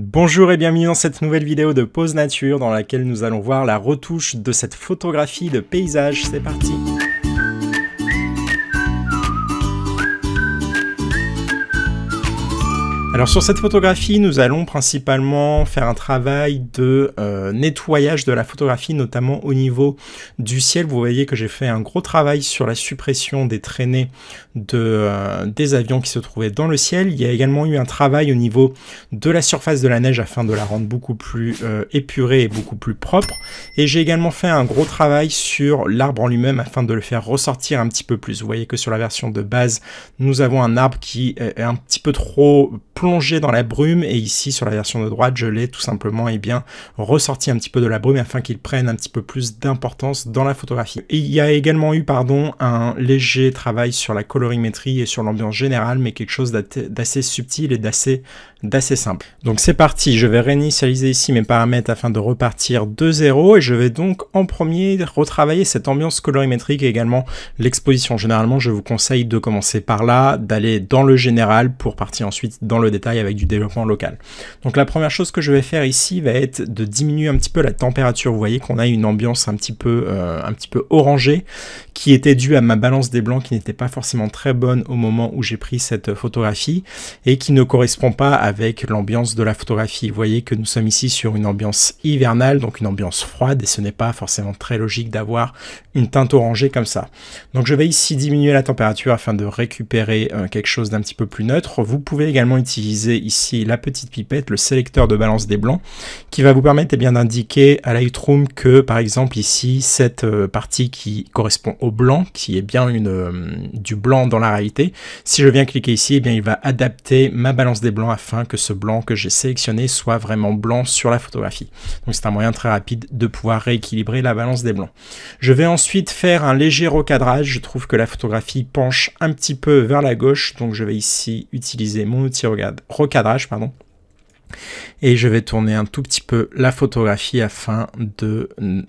Bonjour et bienvenue dans cette nouvelle vidéo de Pause Nature dans laquelle nous allons voir la retouche de cette photographie de paysage. C'est parti Alors sur cette photographie, nous allons principalement faire un travail de euh, nettoyage de la photographie, notamment au niveau du ciel. Vous voyez que j'ai fait un gros travail sur la suppression des traînées de, euh, des avions qui se trouvaient dans le ciel. Il y a également eu un travail au niveau de la surface de la neige afin de la rendre beaucoup plus euh, épurée et beaucoup plus propre. Et j'ai également fait un gros travail sur l'arbre en lui-même afin de le faire ressortir un petit peu plus. Vous voyez que sur la version de base, nous avons un arbre qui est un petit peu trop plongé dans la brume et ici sur la version de droite je l'ai tout simplement et eh bien ressorti un petit peu de la brume afin qu'il prenne un petit peu plus d'importance dans la photographie. il y a également eu pardon un léger travail sur la colorimétrie et sur l'ambiance générale mais quelque chose d'assez subtil et d'assez d'assez simple. Donc c'est parti, je vais réinitialiser ici mes paramètres afin de repartir de zéro et je vais donc en premier retravailler cette ambiance colorimétrique et également l'exposition. Généralement, je vous conseille de commencer par là, d'aller dans le général pour partir ensuite dans le détail avec du développement local. Donc la première chose que je vais faire ici va être de diminuer un petit peu la température. Vous voyez qu'on a une ambiance un petit peu, euh, un petit peu orangée qui était due à ma balance des blancs qui n'était pas forcément très bonne au moment où j'ai pris cette photographie et qui ne correspond pas à l'ambiance de la photographie. Vous voyez que nous sommes ici sur une ambiance hivernale, donc une ambiance froide, et ce n'est pas forcément très logique d'avoir une teinte orangée comme ça. Donc je vais ici diminuer la température afin de récupérer euh, quelque chose d'un petit peu plus neutre. Vous pouvez également utiliser ici la petite pipette, le sélecteur de balance des blancs, qui va vous permettre et eh bien d'indiquer à Lightroom que par exemple ici, cette euh, partie qui correspond au blanc, qui est bien une, euh, du blanc dans la réalité, si je viens cliquer ici, et eh bien il va adapter ma balance des blancs afin que ce blanc que j'ai sélectionné soit vraiment blanc sur la photographie. Donc c'est un moyen très rapide de pouvoir rééquilibrer la balance des blancs. Je vais ensuite faire un léger recadrage. Je trouve que la photographie penche un petit peu vers la gauche, donc je vais ici utiliser mon outil recadrage. Pardon. Et je vais tourner un tout petit peu la photographie afin de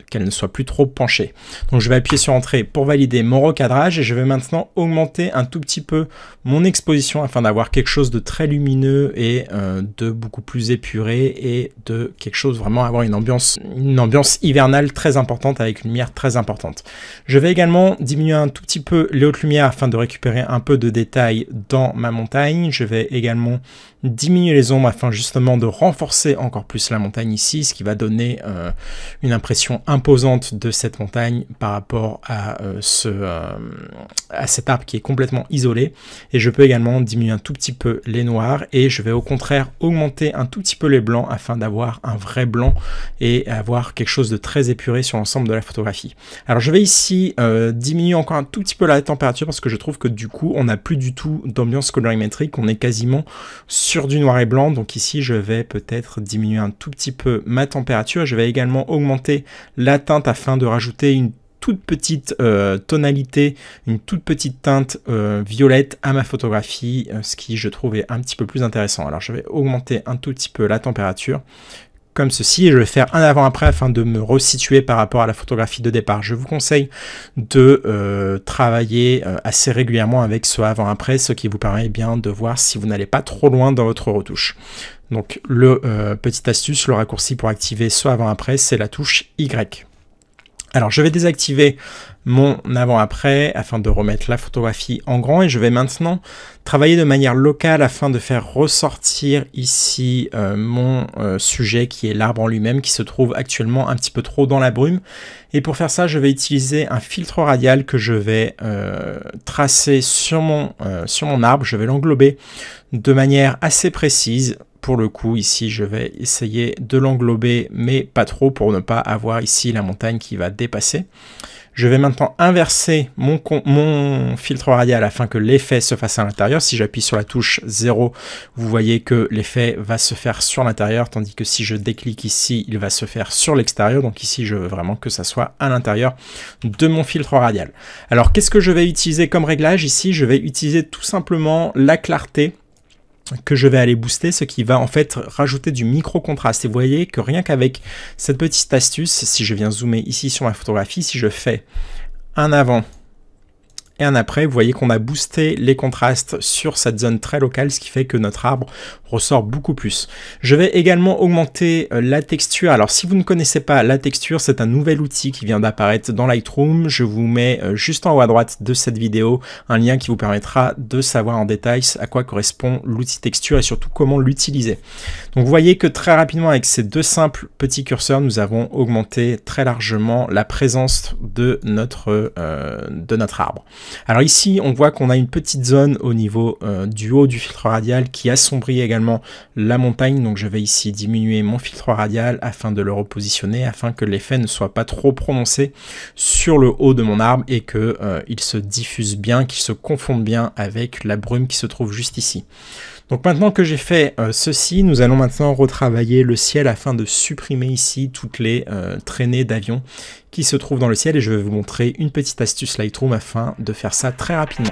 qu'elle ne soit plus trop penchée. Donc je vais appuyer sur Entrée pour valider mon recadrage et je vais maintenant augmenter un tout petit peu mon exposition afin d'avoir quelque chose de très lumineux et euh, de beaucoup plus épuré et de quelque chose vraiment avoir une ambiance, une ambiance hivernale très importante avec une lumière très importante. Je vais également diminuer un tout petit peu les hautes lumières afin de récupérer un peu de détails dans ma montagne. Je vais également diminuer les ombres afin justement de renforcer encore plus la montagne ici, ce qui va donner euh, une impression imposante de cette montagne par rapport à, euh, ce, euh, à cet arbre qui est complètement isolé. Et je peux également diminuer un tout petit peu les noirs et je vais au contraire augmenter un tout petit peu les blancs afin d'avoir un vrai blanc et avoir quelque chose de très épuré sur l'ensemble de la photographie. Alors je vais ici diminuer encore un tout petit peu la température parce que je trouve que du coup on n'a plus du tout d'ambiance colorimétrique, on est quasiment sur du noir et blanc. Donc ici je vais peut-être diminuer un tout petit peu ma température. Je vais également augmenter la teinte afin de rajouter une toute petite euh, tonalité, une toute petite teinte euh, violette à ma photographie, euh, ce qui je trouve est un petit peu plus intéressant. Alors je vais augmenter un tout petit peu la température comme ceci et je vais faire un avant-après afin de me resituer par rapport à la photographie de départ. Je vous conseille de travailler assez régulièrement avec ce avant-après, ce qui vous permet bien de voir si vous n'allez pas trop loin dans votre retouche. Donc le petit euh, petite astuce, le raccourci pour activer ce avant-après, c'est la touche Y. Alors je vais désactiver mon avant-après afin de remettre la photographie en grand et je vais maintenant travailler de manière locale afin de faire ressortir ici euh, mon euh, sujet qui est l'arbre en lui-même qui se trouve actuellement un petit peu trop dans la brume et pour faire ça je vais utiliser un filtre radial que je vais tracer sur mon, sur mon arbre, je vais l'englober de manière assez précise pour le coup, ici, je vais essayer de l'englober, mais pas trop pour ne pas avoir ici la montagne qui va dépasser. Je vais maintenant inverser mon, filtre radial afin que l'effet se fasse à l'intérieur. Si j'appuie sur la touche 0, vous voyez que l'effet va se faire sur l'intérieur, tandis que si je déclique ici, il va se faire sur l'extérieur. Donc ici, je veux vraiment que ça soit à l'intérieur de mon filtre radial. Alors, qu'est-ce que je vais utiliser comme réglage ici Je vais utiliser tout simplement la clarté que je vais aller booster, ce qui va en fait rajouter du micro-contraste. Et vous voyez que rien qu'avec cette petite astuce, si je viens zoomer ici sur ma photographie, si je fais un avant et un après. Vous voyez qu'on a boosté les contrastes sur cette zone très locale, ce qui fait que notre arbre ressort beaucoup plus. Je vais également augmenter euh, la texture. Alors si vous ne connaissez pas la texture, c'est un nouvel outil qui vient d'apparaître dans Lightroom. Je vous mets euh, juste en haut à droite de cette vidéo un lien qui vous permettra de savoir en détail à quoi correspond l'outil texture et surtout comment l'utiliser. Donc vous voyez que très rapidement avec ces deux simples petits curseurs, nous avons augmenté très largement la présence de notre, euh, de notre arbre. Alors ici, on voit qu'on a une petite zone au niveau euh, du haut du filtre radial qui assombrit également la montagne. Donc je vais ici diminuer mon filtre radial afin de le repositionner, afin que l'effet ne soit pas trop prononcé sur le haut de mon arbre et qu'il euh, se diffuse bien, qu'il se confonde bien avec la brume qui se trouve juste ici. Donc maintenant que j'ai fait euh, ceci, nous allons maintenant retravailler le ciel afin de supprimer ici toutes les euh, traînées d'avions qui se trouvent dans le ciel et je vais vous montrer une petite astuce Lightroom afin de faire ça très rapidement.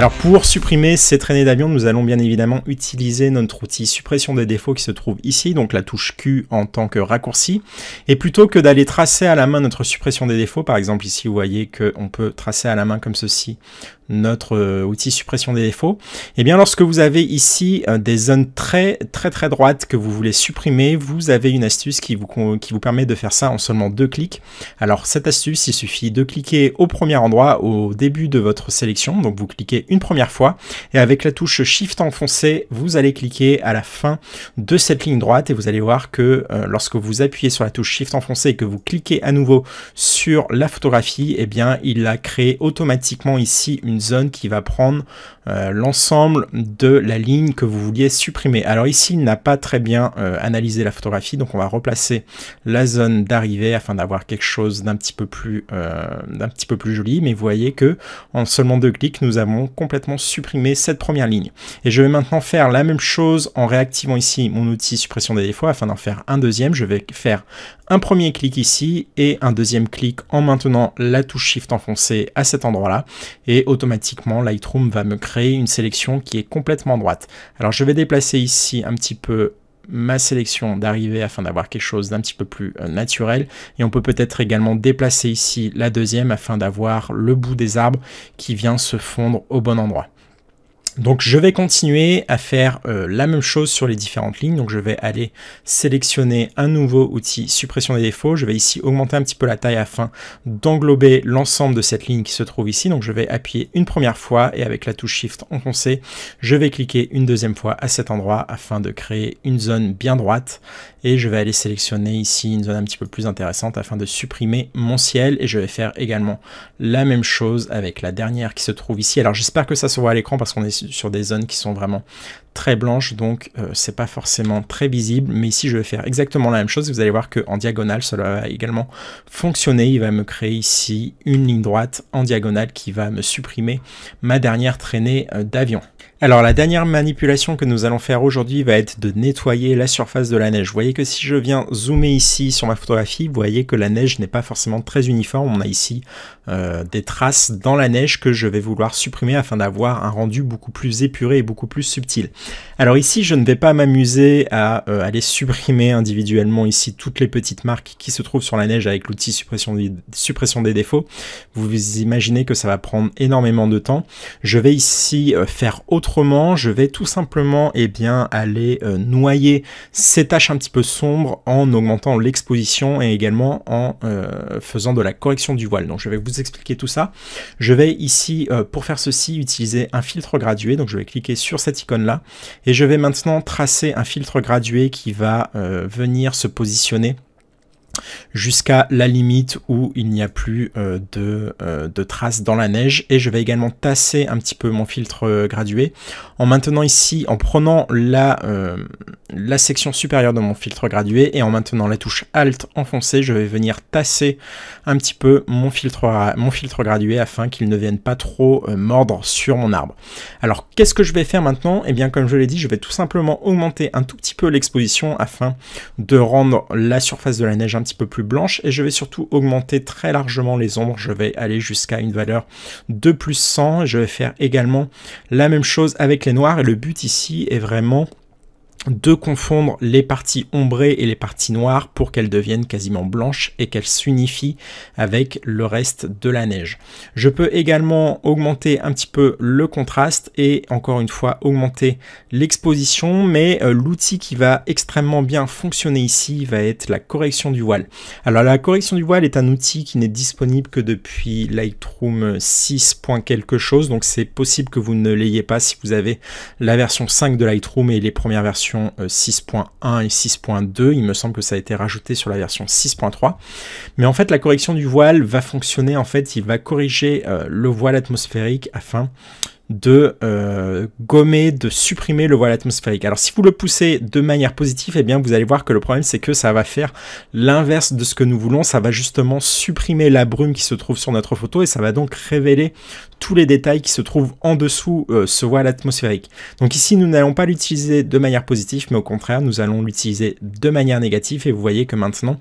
Alors pour supprimer ces traînées d'avion, nous allons bien évidemment utiliser notre outil suppression des défauts qui se trouve ici, donc la touche Q en tant que raccourci. Et plutôt que d'aller tracer à la main notre suppression des défauts, par exemple ici vous voyez qu'on peut tracer à la main comme ceci notre euh, outil suppression des défauts, et eh bien lorsque vous avez ici euh, des zones très très très droites que vous voulez supprimer, vous avez une astuce qui vous, qui vous permet de faire ça en seulement deux clics. Alors cette astuce, il suffit de cliquer au premier endroit, au début de votre sélection, donc vous cliquez une première fois, et avec la touche Shift enfoncé, vous allez cliquer à la fin de cette ligne droite, et vous allez voir que euh, lorsque vous appuyez sur la touche Shift enfoncé et que vous cliquez à nouveau sur la photographie, et eh bien il a créé automatiquement ici une zone qui va prendre euh, l'ensemble de la ligne que vous vouliez supprimer. Alors ici, il n'a pas très bien euh, analysé la photographie, donc on va replacer la zone d'arrivée afin d'avoir quelque chose d'un petit, peu plus, euh, d'un petit peu plus joli, mais vous voyez que en seulement deux clics, nous avons complètement supprimé cette première ligne. Et je vais maintenant faire la même chose en réactivant ici mon outil suppression des défauts afin d'en faire un deuxième. Je vais faire un premier clic ici et un deuxième clic en maintenant la touche Shift enfoncée à cet endroit-là. Et automatiquement, Lightroom va me créer une sélection qui est complètement droite. Alors je vais déplacer ici un petit peu ma sélection d'arrivée afin d'avoir quelque chose d'un petit peu plus euh, naturel. Et on peut peut-être également déplacer ici la deuxième afin d'avoir le bout des arbres qui vient se fondre au bon endroit. Donc je vais continuer à faire euh, la même chose sur les différentes lignes. Donc je vais aller sélectionner un nouveau outil suppression des défauts. Je vais ici augmenter un petit peu la taille afin d'englober l'ensemble de cette ligne qui se trouve ici. Donc je vais appuyer une première fois et avec la touche Shift enfoncée, je vais cliquer une deuxième fois à cet endroit afin de créer une zone bien droite. Et je vais aller sélectionner ici une zone un petit peu plus intéressante afin de supprimer mon ciel. Et je vais faire également la même chose avec la dernière qui se trouve ici. Alors j'espère que ça se voit à l'écran parce qu'on est sur des zones qui sont vraiment très blanches, donc euh, c'est pas forcément très visible, mais ici je vais faire exactement la même chose, vous allez voir qu'en diagonale cela va également fonctionner, il va me créer ici une ligne droite en diagonale qui va me supprimer ma dernière traînée euh, d'avion. Alors la dernière manipulation que nous allons faire aujourd'hui va être de nettoyer la surface de la neige. Vous voyez que si je viens zoomer ici sur ma photographie, vous voyez que la neige n'est pas forcément très uniforme. On a ici euh, des traces dans la neige que je vais vouloir supprimer afin d'avoir un rendu beaucoup plus épuré et beaucoup plus subtil. Alors ici, je ne vais pas m'amuser à euh, aller supprimer individuellement ici toutes les petites marques qui se trouvent sur la neige avec l'outil suppression, des, suppression des défauts. Vous imaginez que ça va prendre énormément de temps. Je vais ici euh, faire autre autrement, je vais tout simplement et eh bien, aller euh, noyer ces tâches un petit peu sombres en augmentant l'exposition et également en euh, faisant de la correction du voile. Donc je vais vous expliquer tout ça. Je vais ici, euh, pour faire ceci, utiliser un filtre gradué. Donc je vais cliquer sur cette icône-là et je vais maintenant tracer un filtre gradué qui va venir se positionner jusqu'à la limite où il n'y a plus euh, de, euh, de, traces dans la neige et je vais également tasser un petit peu mon filtre euh, gradué en maintenant ici en prenant la, la section supérieure de mon filtre gradué et en maintenant la touche alt enfoncée je vais venir tasser un petit peu mon filtre, mon filtre gradué afin qu'il ne vienne pas trop mordre sur mon arbre alors qu'est-ce que je vais faire maintenant et eh bien comme je l'ai dit je vais tout simplement augmenter un tout petit peu l'exposition afin de rendre la surface de la neige un petit peu plus blanche et je vais surtout augmenter très largement les ombres. Je vais aller jusqu'à une valeur de plus 100 je vais faire également la même chose avec les noirs et le but ici est vraiment de confondre les parties ombrées et les parties noires pour qu'elles deviennent quasiment blanches et qu'elles s'unifient avec le reste de la neige. Je peux également augmenter un petit peu le contraste et encore une fois augmenter l'exposition mais euh, l'outil qui va extrêmement bien fonctionner ici va être la correction du voile. Alors la correction du voile est un outil qui n'est disponible que depuis Lightroom 6. quelque chose donc c'est possible que vous ne l'ayez pas si vous avez la version 5 de Lightroom et les premières versions 6.1 euh, et 6.2. Il me semble que ça a été rajouté sur la version 6.3. Mais en fait, la correction du voile va fonctionner. En fait, il va corriger euh, le voile atmosphérique afin de euh, gommer, de supprimer le voile atmosphérique. Alors si vous le poussez de manière positive, et eh bien vous allez voir que le problème c'est que ça va faire l'inverse de ce que nous voulons, ça va justement supprimer la brume qui se trouve sur notre photo et ça va donc révéler tous les détails qui se trouvent en dessous euh, se ce voile atmosphérique. Donc ici, nous n'allons pas l'utiliser de manière positive, mais au contraire, nous allons l'utiliser de manière négative. Et vous voyez que maintenant,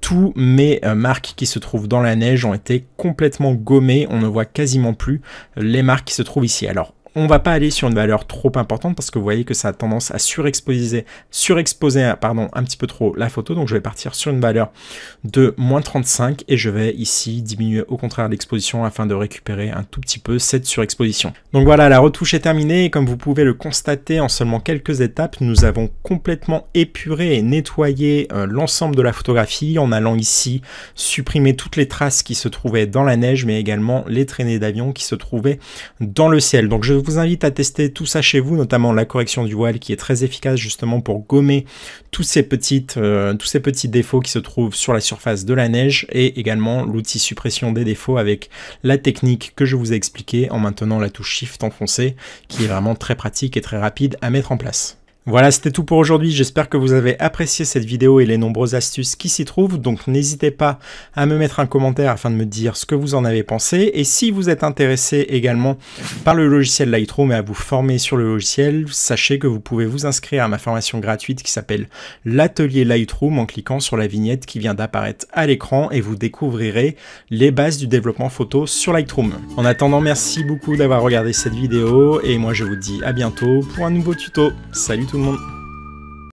tous mes euh, marques qui se trouvent dans la neige ont été complètement gommées. On ne voit quasiment plus les marques qui se trouvent ici. Alors, on va pas aller sur une valeur trop importante parce que vous voyez que ça a tendance à surexposer, surexposer pardon, un petit peu trop la photo. Donc je vais partir sur une valeur de moins 35 et je vais ici diminuer au contraire l'exposition afin de récupérer un tout petit peu cette surexposition. Donc voilà, la retouche est terminée et comme vous pouvez le constater en seulement quelques étapes, nous avons complètement épuré et nettoyé euh, l'ensemble de la photographie en allant ici supprimer toutes les traces qui se trouvaient dans la neige mais également les traînées d'avion qui se trouvaient dans le ciel. Donc je vous invite à tester tout ça chez vous, notamment la correction du voile qui est très efficace justement pour gommer tous ces, petites, euh, tous ces petits défauts qui se trouvent sur la surface de la neige et également l'outil suppression des défauts avec la technique que je vous ai expliquée en maintenant la touche Shift enfoncée qui est vraiment très pratique et très rapide à mettre en place. Voilà, c'était tout pour aujourd'hui. J'espère que vous avez apprécié cette vidéo et les nombreuses astuces qui s'y trouvent. Donc n'hésitez pas à me mettre un commentaire afin de me dire ce que vous en avez pensé. Et si vous êtes intéressé également par le logiciel Lightroom et à vous former sur le logiciel, sachez que vous pouvez vous inscrire à ma formation gratuite qui s'appelle l'atelier Lightroom en cliquant sur la vignette qui vient d'apparaître à l'écran et vous découvrirez les bases du développement photo sur Lightroom. En attendant, merci beaucoup d'avoir regardé cette vidéo et moi je vous dis à bientôt pour un nouveau tuto. Salut tout le monde.